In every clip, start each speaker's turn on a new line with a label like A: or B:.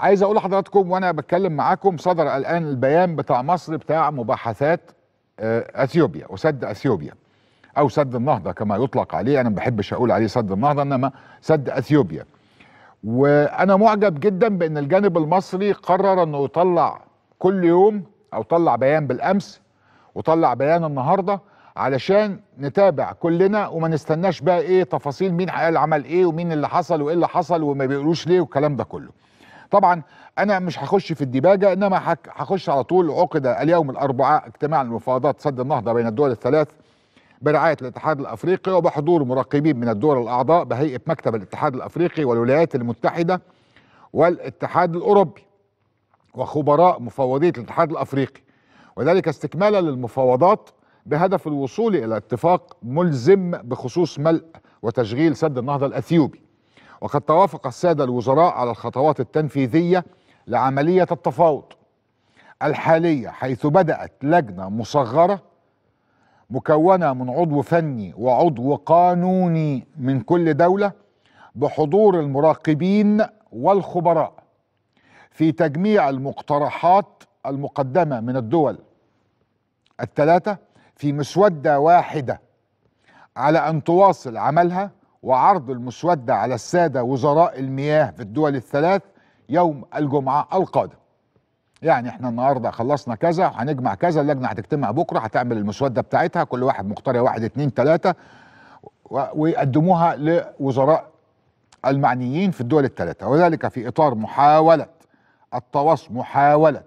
A: عايز اقول لحضراتكم وانا بتكلم معاكم صدر الان البيان بتاع مصر بتاع مباحثات آه، اثيوبيا وسد اثيوبيا او سد النهضه كما يطلق عليه انا ما بحبش اقول عليه سد النهضه انما سد اثيوبيا وانا معجب جدا بان الجانب المصري قرر انه يطلع كل يوم او طلع بيان بالامس وطلع بيان النهارده علشان نتابع كلنا وما نستناش بقى ايه تفاصيل مين اللي عمل ايه ومين اللي حصل وايه اللي حصل وما بيقولوش ليه والكلام ده كله طبعا انا مش هخش في الديباجه انما هخش على طول عقد اليوم الاربعاء اجتماع لمفاوضات سد النهضه بين الدول الثلاث برعايه الاتحاد الافريقي وبحضور مراقبين من الدول الاعضاء بهيئه مكتب الاتحاد الافريقي والولايات المتحده والاتحاد الاوروبي وخبراء مفوضيه الاتحاد الافريقي وذلك استكمالا للمفاوضات بهدف الوصول الى اتفاق ملزم بخصوص ملء وتشغيل سد النهضه الاثيوبي وقد توافق السادة الوزراء على الخطوات التنفيذية لعملية التفاوض الحالية حيث بدأت لجنة مصغرة مكونة من عضو فني وعضو قانوني من كل دولة بحضور المراقبين والخبراء في تجميع المقترحات المقدمة من الدول الثلاثة في مسودة واحدة على أن تواصل عملها وعرض المسودة على السادة وزراء المياه في الدول الثلاث يوم الجمعة القادم يعني احنا النهاردة خلصنا كذا هنجمع كذا اللجنة هتجتمع بكرة هتعمل المسودة بتاعتها كل واحد مقترح واحد اتنين تلاتة ويقدموها لوزراء المعنيين في الدول الثلاثة وذلك في إطار محاولة التواصل محاولة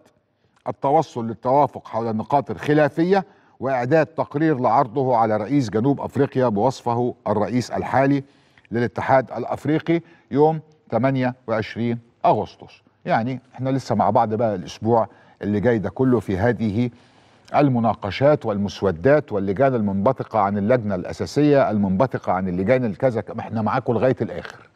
A: التوصل للتوافق حول النقاط الخلافية وإعداد تقرير لعرضه على رئيس جنوب أفريقيا بوصفه الرئيس الحالي للاتحاد الأفريقي يوم 28 أغسطس يعني احنا لسه مع بعض بقى الأسبوع اللي جاي ده كله في هذه المناقشات والمسودات واللجان المنبثقة عن اللجنة الأساسية المنبثقة عن اللجان الكذا احنا معاكم لغاية الآخر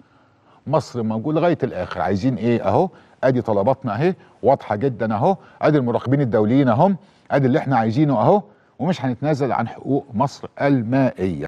A: مصر موجود لغاية الآخر عايزين إيه أهو أدي طلباتنا أهي واضحة جدا أهو أدي المراقبين الدوليين أهم أدي اللي احنا عايزينه أهو ومش هنتنازل عن حقوق مصر المائيه